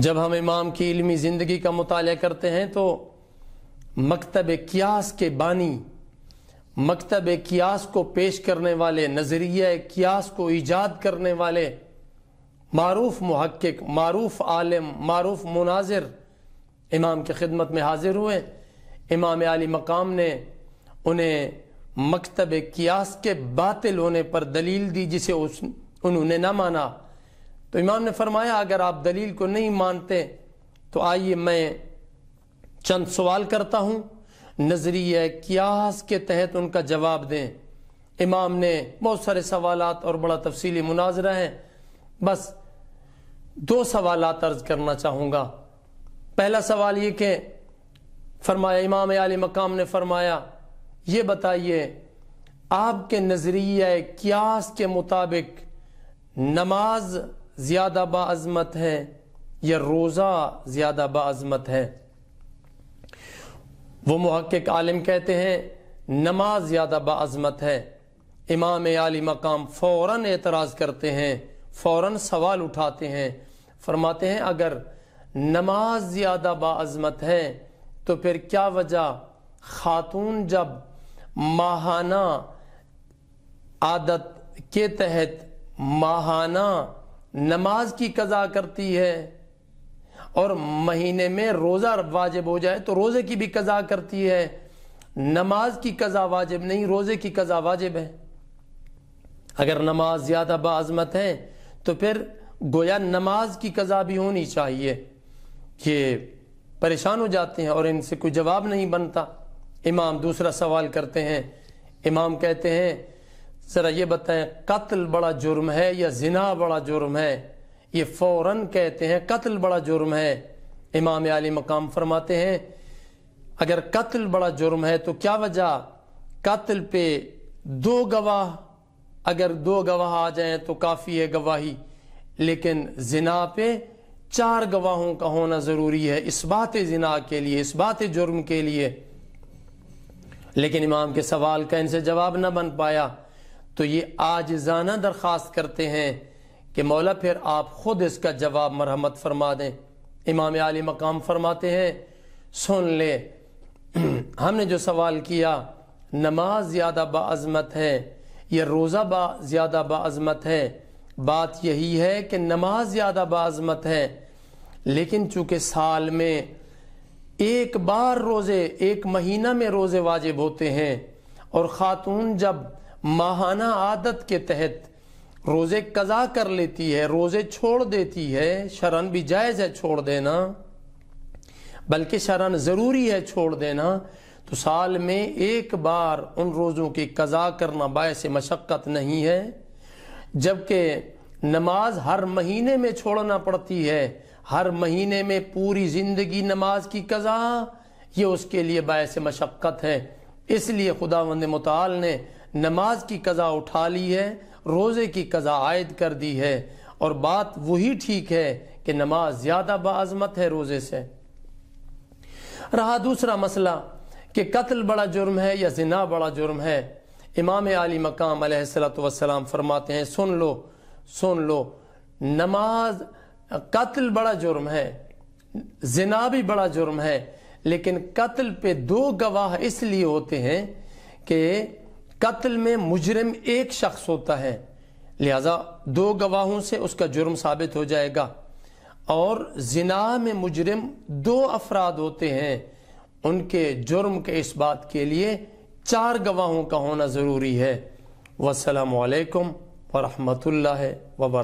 جب ہم امام کی علمی زندگی کا مطالعہ کرتے ہیں تو مکتب کیاس کے بانی مکتب کیاس کو پیش کرنے والے نظریہ کیاس کو ایجاد کرنے والے معروف محقق معروف عالم معروف مناظر امام کی خدمت میں حاضر ہوئے امام علی مقام نے انہیں مکتب کیاس کے باطل ہونے پر دلیل دی جسے انہوں نے نہ مانا تو امام نے فرمایا اگر آپ دلیل کو نہیں مانتے تو آئیے میں چند سوال کرتا ہوں نظریہ کے تحت ان کا جواب دیں امام نے بہت سارے سوالات اور بڑا تفصیلی مناظرہ بس دو سوالات ارض کرنا چاہوں گا پہلا سوال یہ کہ فرمایا امام علی مقام نے فرمایا یہ بتائیے آپ کے نظریہ کے مطابق نماز زیادہ باعظمت ہے یا روزہ زیادہ باعظمت ہے وہ محقق عالم کہتے ہیں نماز زیادہ باعظمت ہے امام عالی مقام فوراً اعتراض کرتے ہیں فوراً سوال اٹھاتے ہیں فرماتے ہیں اگر نماز زیادہ باعظمت ہے تو پھر کیا وجہ خاتون جب ماہانہ عادت کے تحت ماہانہ نماز کی قضا کرتی ہے اور مہینے میں روزہ واجب ہو جائے تو روزے کی بھی قضا کرتی ہے نماز کی قضا واجب نہیں روزے کی قضا واجب ہے اگر نماز زیادہ بعظمت ہے تو پھر گویا نماز کی قضا بھی ہونی چاہیے یہ پریشان ہو جاتے ہیں اور ان سے کوئی جواب نہیں بنتا امام دوسرا سوال کرتے ہیں امام کہتے ہیں ذرا یہ بتائیں قتل بڑا جرم ہے یا زنا بڑا جرم ہے یہ فوراً کہتے ہیں قتل بڑا جرم ہے امام علی مقام فرماتے ہیں اگر قتل بڑا جرم ہے تو کیا وجہ قتل پہ دو گواہ اگر دو گواہ آ جائیں تو کافی ہے گواہی لیکن زنا پہ چار گواہوں کا ہونا ضروری ہے اس بات زنا کے لیے اس بات جرم کے لیے لیکن امام کے سوال کا ان سے جواب نہ بن پایا تو یہ آجزانہ درخواست کرتے ہیں کہ مولا پھر آپ خود اس کا جواب مرحمت فرما دیں امام علی مقام فرماتے ہیں سن لے ہم نے جو سوال کیا نماز زیادہ باعظمت ہے یا روزہ با زیادہ باعظمت ہے بات یہی ہے کہ نماز زیادہ باعظمت ہے لیکن چونکہ سال میں ایک بار روزے ایک مہینہ میں روزے واجب ہوتے ہیں اور خاتون جب ماہانہ عادت کے تحت روزے قضا کر لیتی ہے روزے چھوڑ دیتی ہے شرن بھی جائز ہے چھوڑ دینا بلکہ شرن ضروری ہے چھوڑ دینا تو سال میں ایک بار ان روزوں کی قضا کرنا باعث مشقت نہیں ہے جبکہ نماز ہر مہینے میں چھوڑنا پڑتی ہے ہر مہینے میں پوری زندگی نماز کی قضا یہ اس کے لیے باعث مشقت ہے اس لیے خدا مطال نے نماز کی قضاء اٹھا لی ہے روزے کی قضاء عائد کر دی ہے اور بات وہی ٹھیک ہے کہ نماز زیادہ بعظمت ہے روزے سے رہا دوسرا مسئلہ کہ قتل بڑا جرم ہے یا زنا بڑا جرم ہے امام علی مقام علیہ السلام فرماتے ہیں سن لو سن لو نماز قتل بڑا جرم ہے زنا بھی بڑا جرم ہے لیکن قتل پہ دو گواہ اس لیے ہوتے ہیں کہ قتل میں مجرم ایک شخص ہوتا ہے لہذا دو گواہوں سے اس کا جرم ثابت ہو جائے گا اور زنا میں مجرم دو افراد ہوتے ہیں ان کے جرم کے اس بات کے لیے چار گواہوں کا ہونا ضروری ہے والسلام علیکم ورحمۃ اللہ وبرکاتہ